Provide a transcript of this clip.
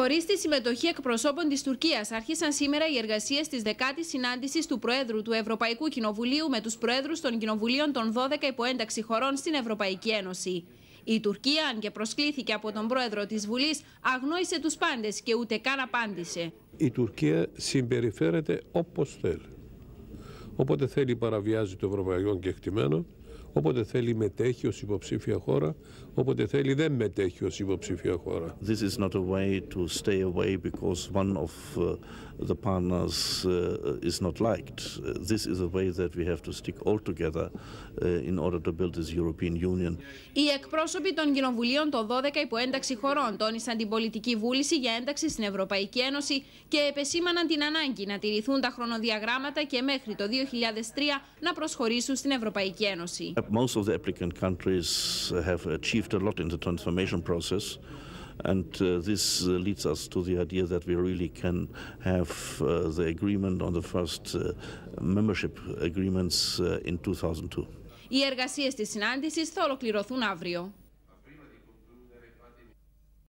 Χωρίς τη συμμετοχή εκπροσώπων της Τουρκίας, άρχισαν σήμερα οι εργασίες της δεκάτης συνάντησης του Προέδρου του Ευρωπαϊκού Κοινοβουλίου με τους Προέδρους των Κοινοβουλίων των 12 υποένταξη χωρών στην Ευρωπαϊκή Ένωση. Η Τουρκία, αν και προσκλήθηκε από τον Πρόεδρο της Βουλής, αγνόησε τους πάντες και ούτε καν απάντησε. Η Τουρκία συμπεριφέρεται όπως θέλει. Όποτε θέλει παραβιάζει το ευρωπαϊκό κεκτημένο, Όποτε θέλει μετέχει ως υποψήφια χώρα, όποτε θέλει δεν μετέχει ως υποψήφια χώρα. This is not a way to stay away because one of uh, the partners uh, is not liked. This is a way that we have to stick all together uh, in order to build this European Union. Οι εκπρόσωποι των κοινοβουλίων των 12 υποένταξη χωρών τόνισαν την πολιτική βούληση για ένταξη στην Ευρωπαϊκή Ένωση και επεσήμαναν την ανάγκη να τηρηθούν τα χρονοδιαγράμματα και μέχρι το 2003 να προσχωρήσουν στην Ευρωπαϊκή Ένωση. Uh, most of the applicant countries uh, have achieved a lot in the transformation process. And uh, this uh, leads us to the idea that we really can have uh, the agreement on the first uh, membership agreements in 2002. θα ολοκληρωθούν αύριο.